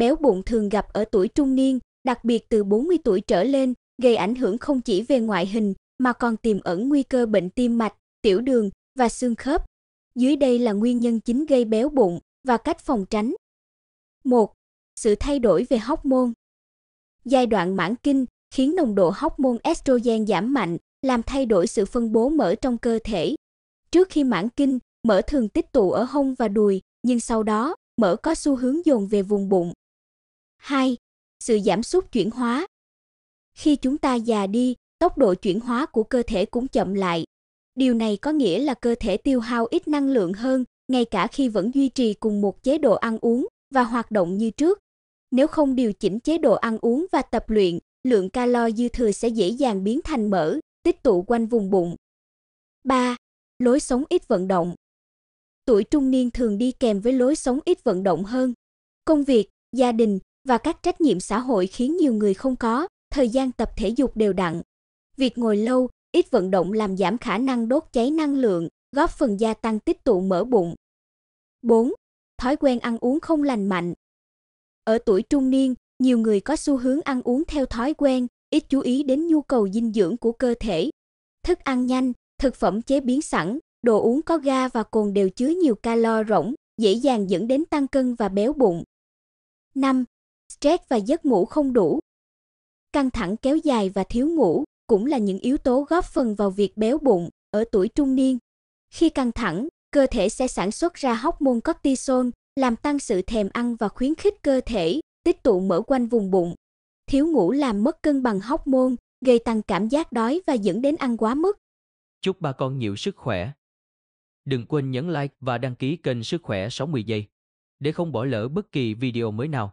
béo bụng thường gặp ở tuổi trung niên, đặc biệt từ 40 tuổi trở lên, gây ảnh hưởng không chỉ về ngoại hình mà còn tiềm ẩn nguy cơ bệnh tim mạch, tiểu đường và xương khớp. Dưới đây là nguyên nhân chính gây béo bụng và cách phòng tránh. 1. Sự thay đổi về hóc môn Giai đoạn mãn kinh khiến nồng độ hóc môn estrogen giảm mạnh, làm thay đổi sự phân bố mỡ trong cơ thể. Trước khi mãn kinh, mỡ thường tích tụ ở hông và đùi, nhưng sau đó, mỡ có xu hướng dồn về vùng bụng, 2. Sự giảm sút chuyển hóa. Khi chúng ta già đi, tốc độ chuyển hóa của cơ thể cũng chậm lại. Điều này có nghĩa là cơ thể tiêu hao ít năng lượng hơn, ngay cả khi vẫn duy trì cùng một chế độ ăn uống và hoạt động như trước. Nếu không điều chỉnh chế độ ăn uống và tập luyện, lượng calo dư thừa sẽ dễ dàng biến thành mỡ, tích tụ quanh vùng bụng. 3. Lối sống ít vận động. Tuổi trung niên thường đi kèm với lối sống ít vận động hơn. Công việc, gia đình, và các trách nhiệm xã hội khiến nhiều người không có thời gian tập thể dục đều đặn. Việc ngồi lâu, ít vận động làm giảm khả năng đốt cháy năng lượng, góp phần gia tăng tích tụ mỡ bụng. 4. Thói quen ăn uống không lành mạnh. Ở tuổi trung niên, nhiều người có xu hướng ăn uống theo thói quen, ít chú ý đến nhu cầu dinh dưỡng của cơ thể. Thức ăn nhanh, thực phẩm chế biến sẵn, đồ uống có ga và cồn đều chứa nhiều calo rỗng, dễ dàng dẫn đến tăng cân và béo bụng. 5 stress và giấc ngủ không đủ. Căng thẳng kéo dài và thiếu ngủ cũng là những yếu tố góp phần vào việc béo bụng ở tuổi trung niên. Khi căng thẳng, cơ thể sẽ sản xuất ra hóc môn cortisol, làm tăng sự thèm ăn và khuyến khích cơ thể tích tụ mỡ quanh vùng bụng. Thiếu ngủ làm mất cân bằng hóc môn, gây tăng cảm giác đói và dẫn đến ăn quá mức. Chúc bà con nhiều sức khỏe. Đừng quên nhấn like và đăng ký kênh Sức khỏe 60 giây để không bỏ lỡ bất kỳ video mới nào.